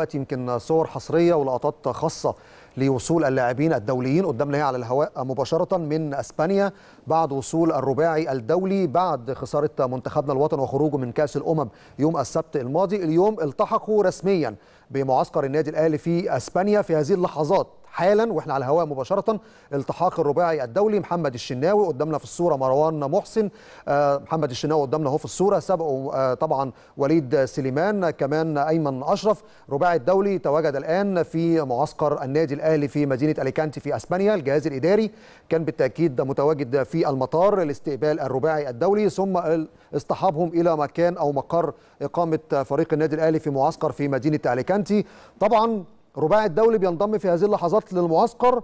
دلوقتي يمكن صور حصريه ولقطات خاصه لوصول اللاعبين الدوليين قدامنا هي على الهواء مباشره من اسبانيا بعد وصول الرباعي الدولي بعد خساره منتخبنا الوطن وخروجه من كاس الامم يوم السبت الماضي اليوم التحقوا رسميا بمعسكر النادي الاهلي في اسبانيا في هذه اللحظات حالا واحنا على الهواء مباشره التحاق الرباعي الدولي محمد الشناوي قدامنا في الصوره مروان محسن آه، محمد الشناوي قدامنا اهو في الصوره سبقه آه، طبعا وليد سليمان كمان ايمن اشرف رباعي الدولي تواجد الان في معسكر النادي الاهلي في مدينه اليكانتي في اسبانيا الجهاز الاداري كان بالتاكيد متواجد في المطار لاستقبال الرباعي الدولي ثم اصطحابهم الى مكان او مقر اقامه فريق النادي الاهلي في معسكر في مدينه اليكانتي طبعا رباعي الدولي بينضم في هذه اللحظات للمعسكر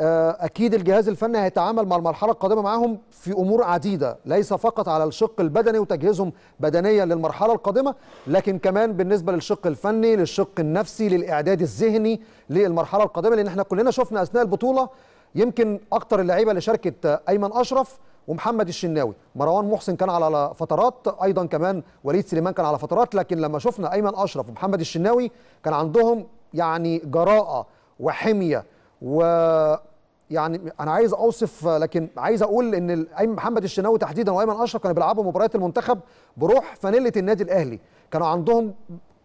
آه، اكيد الجهاز الفني هيتعامل مع المرحله القادمه معاهم في امور عديده ليس فقط على الشق البدني وتجهيزهم بدنيا للمرحله القادمه لكن كمان بالنسبه للشق الفني للشق النفسي للاعداد الذهني للمرحله القادمه لان احنا كلنا شفنا اثناء البطوله يمكن اكتر اللعيبه اللي شاركت ايمن اشرف ومحمد الشناوي مروان محسن كان على فترات ايضا كمان وليد سليمان كان على فترات لكن لما شفنا ايمن اشرف ومحمد الشناوي كان عندهم يعني جراءه وحميه و يعني انا عايز اوصف لكن عايز اقول ان محمد الشناوي تحديدا وايمن اشرف كانوا بيلعبوا مباريات المنتخب بروح فانيله النادي الاهلي كانوا عندهم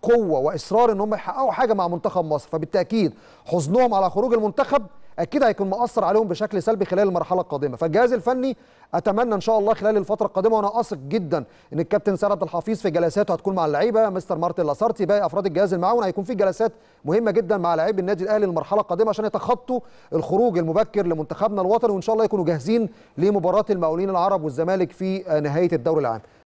قوه واصرار ان هم يحققوا حاجه مع منتخب مصر فبالتاكيد حزنهم على خروج المنتخب اكيد هيكون مؤثر عليهم بشكل سلبي خلال المرحله القادمه فالجهاز الفني اتمنى ان شاء الله خلال الفتره القادمه وانا اثق جدا ان الكابتن سعد عبد الحفيظ في جلساته هتكون مع اللعيبه مستر مارتن لاسارتي باقي افراد الجهاز المعاون هيكون في جلسات مهمه جدا مع لاعبي النادي الاهلي المرحله القادمه عشان يتخطوا الخروج المبكر لمنتخبنا الوطني وان شاء الله يكونوا جاهزين لمباراه المقاولين العرب والزمالك في نهايه الدوري العام